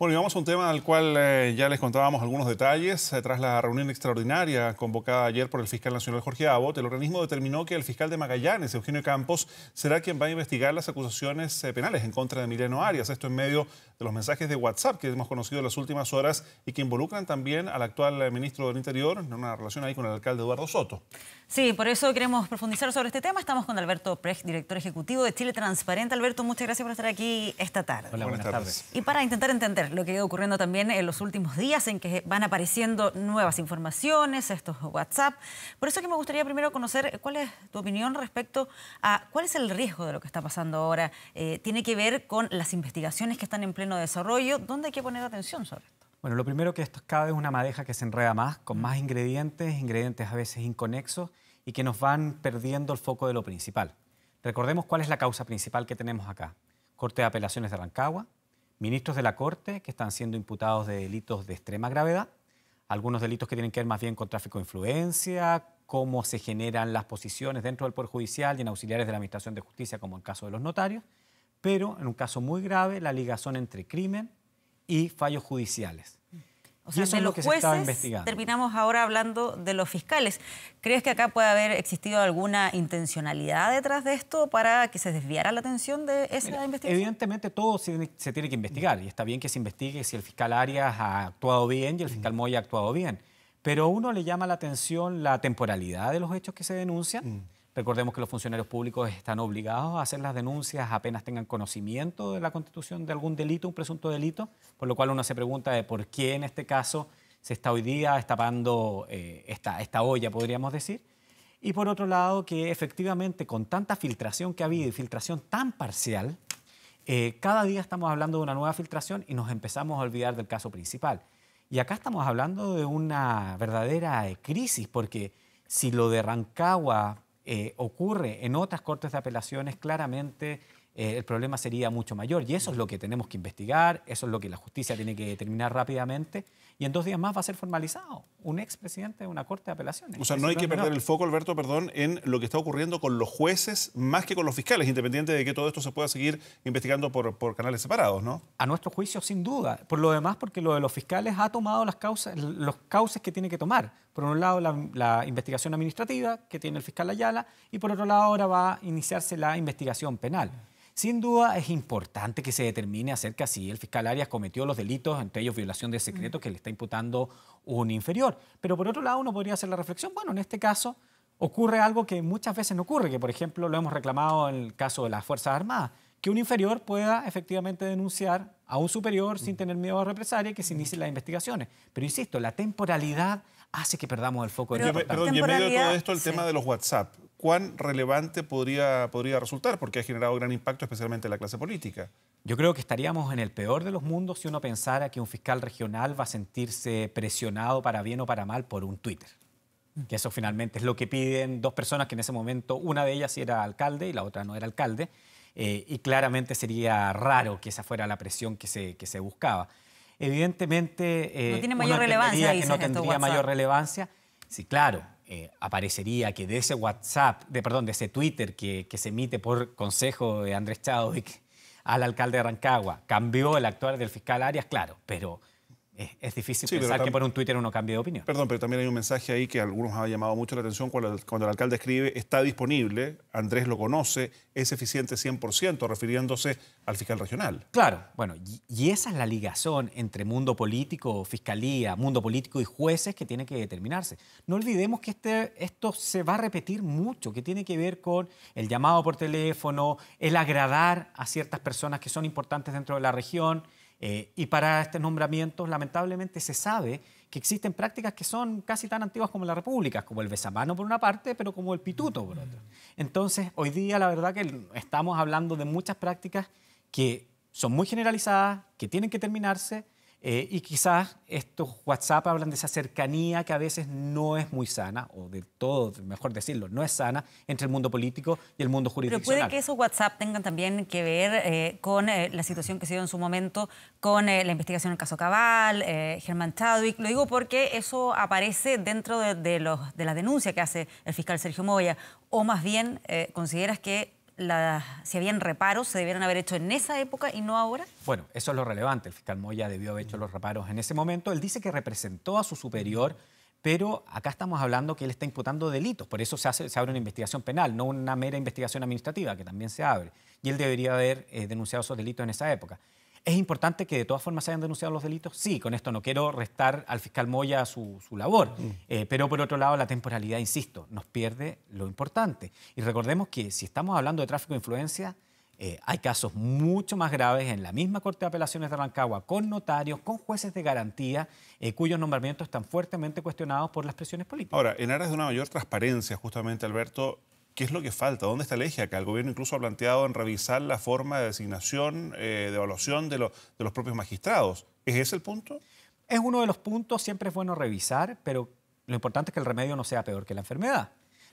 Bueno, y vamos a un tema al cual eh, ya les contábamos algunos detalles. Eh, tras la reunión extraordinaria convocada ayer por el fiscal nacional Jorge Abot, el organismo determinó que el fiscal de Magallanes, Eugenio Campos, será quien va a investigar las acusaciones eh, penales en contra de Mileno Arias. Esto en medio de los mensajes de WhatsApp que hemos conocido en las últimas horas y que involucran también al actual ministro del Interior en una relación ahí con el alcalde Eduardo Soto. Sí, por eso queremos profundizar sobre este tema. Estamos con Alberto Prech, director ejecutivo de Chile Transparente. Alberto, muchas gracias por estar aquí esta tarde. buenas, tardes. Y para intentar entender lo que ha ido ocurriendo también en los últimos días, en que van apareciendo nuevas informaciones, estos WhatsApp. Por eso que me gustaría primero conocer cuál es tu opinión respecto a cuál es el riesgo de lo que está pasando ahora. Eh, ¿Tiene que ver con las investigaciones que están en pleno desarrollo? ¿Dónde hay que poner atención sobre esto? Bueno, lo primero que esto es cada vez una madeja que se enreda más, con más ingredientes, ingredientes a veces inconexos y que nos van perdiendo el foco de lo principal. Recordemos cuál es la causa principal que tenemos acá. Corte de apelaciones de Rancagua, ministros de la Corte que están siendo imputados de delitos de extrema gravedad, algunos delitos que tienen que ver más bien con tráfico de influencia, cómo se generan las posiciones dentro del Poder Judicial y en auxiliares de la Administración de Justicia, como en el caso de los notarios, pero en un caso muy grave, la ligación entre crimen y fallos judiciales. O sea, lo que jueces, terminamos ahora hablando de los fiscales. ¿Crees que acá puede haber existido alguna intencionalidad detrás de esto para que se desviara la atención de esa investigación? Evidentemente todo se, tiene que investigar y está bien que se investigue si el fiscal Arias ha actuado bien y el fiscal mm. Moya ha actuado bien. Pero uno le llama la atención la temporalidad de los hechos que se denuncian. Mm. Recordemos que los funcionarios públicos están obligados a hacer las denuncias apenas tengan conocimiento de la constitución de algún delito, un presunto delito, por lo cual uno se pregunta de por qué en este caso se está hoy día estapando eh, esta, esta olla, podríamos decir. Y por otro lado, que efectivamente con tanta filtración que ha habido y filtración tan parcial, eh, cada día estamos hablando de una nueva filtración y nos empezamos a olvidar del caso principal. Y acá estamos hablando de una verdadera eh, crisis, porque si lo de Rancagua eh, ocurre en otras cortes de apelaciones, claramente eh, el problema sería mucho mayor. Y eso es lo que tenemos que investigar, eso es lo que la justicia tiene que determinar rápidamente y en dos días más va a ser formalizado. Un expresidente de una corte de apelaciones. O sea, no hay que perder el foco, Alberto, perdón, en lo que está ocurriendo con los jueces más que con los fiscales, independiente de que todo esto se pueda seguir investigando por, canales separados, ¿no? A nuestro juicio, sin duda. Por lo demás, porque lo de los fiscales ha tomado las causas, los cauces que tiene que tomar. Por un lado, la investigación administrativa que tiene el fiscal Ayala y por otro lado, ahora va a iniciarse la investigación penal. Sin duda es importante que se determine acerca si el fiscal Arias cometió los delitos, entre ellos violación de secreto que le está imputando un inferior. Pero por otro lado uno podría hacer la reflexión, bueno, en este caso ocurre algo que muchas veces no ocurre, que por ejemplo lo hemos reclamado en el caso de las Fuerzas Armadas, que un inferior pueda efectivamente denunciar a un superior sin tener miedo a represalia y que se inicien las investigaciones. Pero insisto, la temporalidad hace que perdamos el foco. de perdón, y en medio de todo esto el tema de los WhatsApp, cuán relevante podría, podría resultar, porque ha generado gran impacto especialmente en la clase política. Yo creo que estaríamos en el peor de los mundos si uno pensara que un fiscal regional va a sentirse presionado para bien o para mal por un Twitter. Mm. Que eso finalmente es lo que piden dos personas que en ese momento una de ellas era alcalde y la otra no era alcalde. Eh, y claramente sería raro que esa fuera la presión que se, que se buscaba. Evidentemente... Eh, no tiene mayor relevancia. Que no tendría mayor relevancia. Sí, claro, eh, aparecería que de ese WhatsApp, de, perdón, de ese Twitter que, se emite por consejo de Andrés Chávez al alcalde de Rancagua, cambió el actual del fiscal Arias, claro, pero es, difícil pensar que por un Twitter uno cambie de opinión. Perdón, pero también hay un mensaje ahí que a algunos ha llamado mucho la atención cuando el, alcalde escribe, está disponible, Andrés lo conoce, es eficiente 100%, refiriéndose al fiscal regional. Claro, bueno, y, esa es la ligación entre mundo político, fiscalía, mundo político y jueces que tiene que determinarse. No olvidemos que este, esto se va a repetir mucho, que tiene que ver con el llamado por teléfono, el agradar a ciertas personas que son importantes dentro de la región eh, y para estos nombramientos, lamentablemente, se sabe que existen prácticas que son casi tan antiguas como la República, como el besamano por una parte, pero como el pituto por otra. Entonces, hoy día la verdad que estamos hablando de muchas prácticas que son muy generalizadas, que tienen que terminarse, eh, y quizás estos WhatsApp hablan de esa cercanía que a veces no es muy sana, o de todo, mejor decirlo, no es sana entre el mundo político y el mundo jurídico. Pero puede que esos WhatsApp tengan también que ver eh, con eh, la situación que se dio en su momento con la investigación del caso Cabal, Germán Chadwick. Lo digo porque eso aparece dentro de, los, de la denuncia que hace el fiscal Sergio Moya. O más bien, ¿consideras que si habían reparos, se debieron haber hecho en esa época y no ahora? Bueno, eso es lo relevante. El fiscal Moya debió haber hecho los reparos en ese momento. Él dice que representó a su superior, pero acá estamos hablando que él está imputando delitos. Por eso se, abre una investigación penal, no una mera investigación administrativa, que también se abre. Y él debería haber eh, denunciado esos delitos en esa época. ¿Es importante que de todas formas se hayan denunciado los delitos? Sí, con esto no quiero restar al fiscal Moya su, su labor, mm. eh, pero por otro lado la temporalidad, insisto, nos pierde lo importante. Y recordemos que si estamos hablando de tráfico de influencia, eh, hay casos mucho más graves en la misma Corte de Apelaciones de Rancagua, con notarios, con jueces de garantía, eh, cuyos nombramientos están fuertemente cuestionados por las presiones políticas. Ahora, en aras de una mayor transparencia, justamente, Alberto, ¿Qué es lo que falta? ¿Dónde está el eje acá? El gobierno incluso ha planteado en revisar la forma de designación, eh, de evaluación de, de los propios magistrados. ¿Es ese el punto? Es uno de los puntos, siempre es bueno revisar, pero lo importante es que el remedio no sea peor que la enfermedad.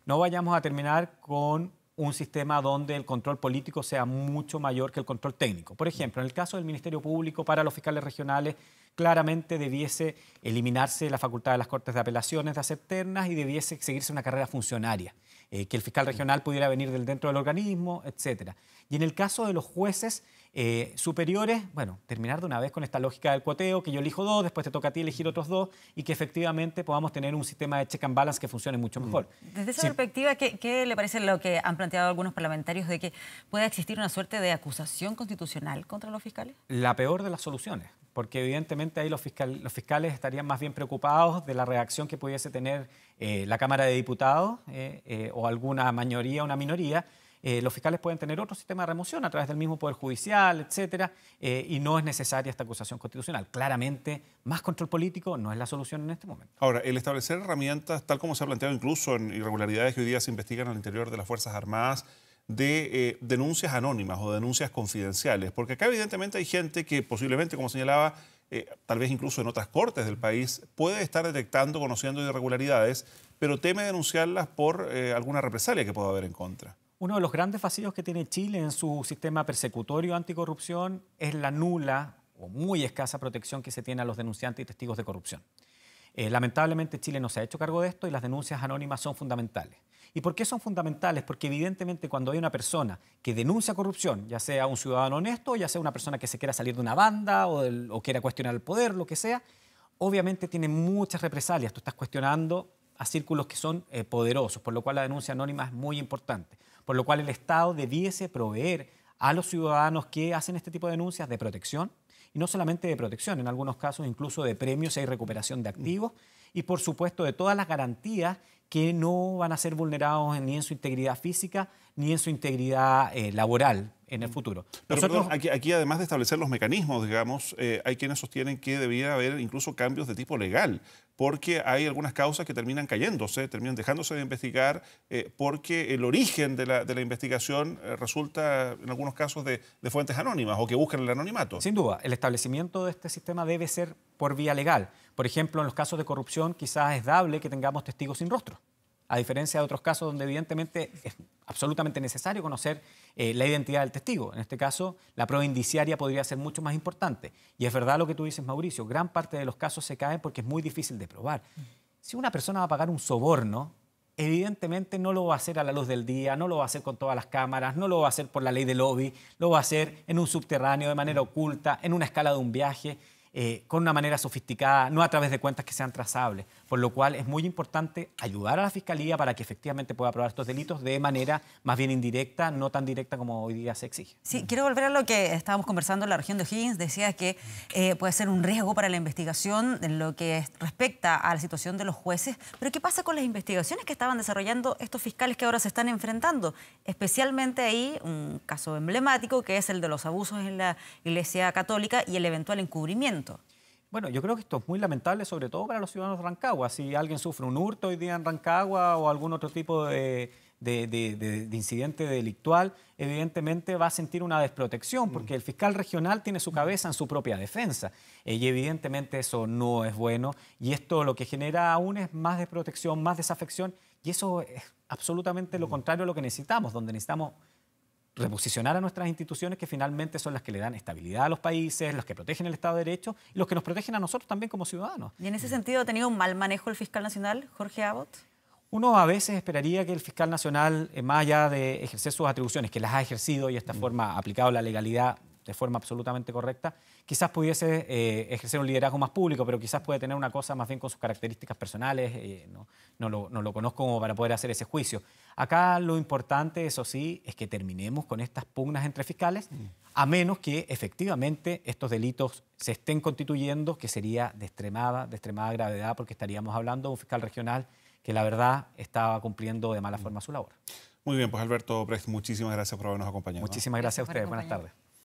No vayamos a terminar con un sistema donde el control político sea mucho mayor que el control técnico. Por ejemplo, en el caso del Ministerio Público para los fiscales regionales, claramente debiese eliminarse la facultad de las Cortes de Apelaciones de hacer ternas y debiese seguirse una carrera funcionaria. Eh, que el fiscal regional pudiera venir del dentro del organismo, etcétera... Y en el caso de los jueces, eh, superiores, bueno, terminar de una vez con esta lógica del cuoteo, que yo elijo dos, después te toca a ti elegir otros dos y que efectivamente podamos tener un sistema de check and balance que funcione mucho mm. mejor. Desde esa perspectiva, ¿qué, le parece lo que han planteado algunos parlamentarios de que pueda existir una suerte de acusación constitucional contra los fiscales? La peor de las soluciones, porque evidentemente ahí los, fiscales estarían más bien preocupados de la reacción que pudiese tener eh, la Cámara de Diputados eh, o alguna mayoría o una minoría eh, los fiscales pueden tener otro sistema de remoción a través del mismo Poder Judicial, etcétera, eh, y no es necesaria esta acusación constitucional. Claramente, más control político no es la solución en este momento. Ahora, el establecer herramientas, tal como se ha planteado incluso en irregularidades que hoy día se investigan al interior de las Fuerzas Armadas, de eh, denuncias anónimas o denuncias confidenciales, porque acá evidentemente hay gente que posiblemente, como señalaba, tal vez incluso en otras cortes del país, puede estar detectando, conociendo irregularidades, pero teme denunciarlas por alguna represalia que pueda haber en contra. Uno de los grandes vacíos que tiene Chile en su sistema persecutorio anticorrupción es la nula o muy escasa protección que se tiene a los denunciantes y testigos de corrupción. Eh, lamentablemente Chile no se ha hecho cargo de esto y las denuncias anónimas son fundamentales. ¿Y por qué son fundamentales? Porque evidentemente cuando hay una persona que denuncia corrupción, ya sea un ciudadano honesto, ya sea una persona que se quiera salir de una banda o, quiera cuestionar el poder, lo que sea, obviamente tiene muchas represalias. Tú estás cuestionando a círculos que son eh, poderosos, por lo cual la denuncia anónima es muy importante por lo cual el Estado debiese proveer a los ciudadanos que hacen este tipo de denuncias de protección, y no solamente de protección, en algunos casos incluso de premios y recuperación de activos, y por supuesto de todas las garantías que no van a ser vulnerados ni en su integridad física ni en su integridad eh, laboral en el mm. futuro. Nosotros... aquí, además de establecer los mecanismos, digamos, eh, hay quienes sostienen que debía haber incluso cambios de tipo legal, porque hay algunas causas que terminan cayéndose, terminan dejándose de investigar, eh, porque el origen de la, investigación resulta, en algunos casos, de, de, fuentes anónimas o que buscan el anonimato. Sin duda, el establecimiento de este sistema debe ser por vía legal. Por ejemplo, en los casos de corrupción quizás es dable que tengamos testigos sin rostro a diferencia de otros casos donde evidentemente es absolutamente necesario conocer eh, la identidad del testigo. En este caso, la prueba indiciaria podría ser mucho más importante. Y es verdad lo que tú dices, Mauricio, gran parte de los casos se caen porque es muy difícil de probar. Si una persona va a pagar un soborno, evidentemente no lo va a hacer a la luz del día, no lo va a hacer con todas las cámaras, no lo va a hacer por la ley de lobby, lo va a hacer en un subterráneo, de manera oculta, en una escala de un viaje. Eh, con una manera sofisticada, no a través de cuentas que sean trazables. Por lo cual es muy importante ayudar a la Fiscalía para que efectivamente pueda aprobar estos delitos de manera más bien indirecta, no tan directa como hoy día se exige. Sí, quiero volver a lo que estábamos conversando en la región de Higgins decía que eh, puede ser un riesgo para la investigación en lo que respecta a la situación de los jueces. Pero ¿qué pasa con las investigaciones que estaban desarrollando estos fiscales que ahora se están enfrentando? Especialmente ahí un caso emblemático que es el de los abusos en la Iglesia Católica y el eventual encubrimiento. Bueno, yo creo que esto es muy lamentable, sobre todo para los ciudadanos de Rancagua. Si alguien sufre un hurto hoy día en Rancagua o algún otro tipo de, de incidente delictual, evidentemente va a sentir una desprotección, mm. porque el fiscal regional tiene su cabeza en su propia defensa. Eh, y evidentemente eso no es bueno. Y esto lo que genera aún es más desprotección, más desafección. Y eso es absolutamente lo mm. contrario a lo que necesitamos, donde necesitamos reposicionar a nuestras instituciones que finalmente son las que le dan estabilidad a los países, las que protegen el Estado de Derecho y los que nos protegen a nosotros también como ciudadanos. ¿Y en ese sentido ha tenido un mal manejo el fiscal nacional, Jorge Abbott? Uno a veces esperaría que el fiscal nacional, eh, más allá de ejercer sus atribuciones, que las ha ejercido y de esta mm. forma ha aplicado la legalidad de forma absolutamente correcta, quizás pudiese eh, ejercer un liderazgo más público, pero quizás puede tener una cosa más bien con sus características personales, eh, no, no, lo, no, lo, conozco como para poder hacer ese juicio. Acá lo importante, eso sí, es que terminemos con estas pugnas entre fiscales, mm. a menos que efectivamente estos delitos se estén constituyendo, que sería de extremada, de extremada gravedad, porque estaríamos hablando de un fiscal regional que la verdad estaba cumpliendo de mala mm. forma su labor. Muy bien, pues Alberto Prest, muchísimas gracias por habernos acompañado. Muchísimas gracias a ustedes. Buenas tardes.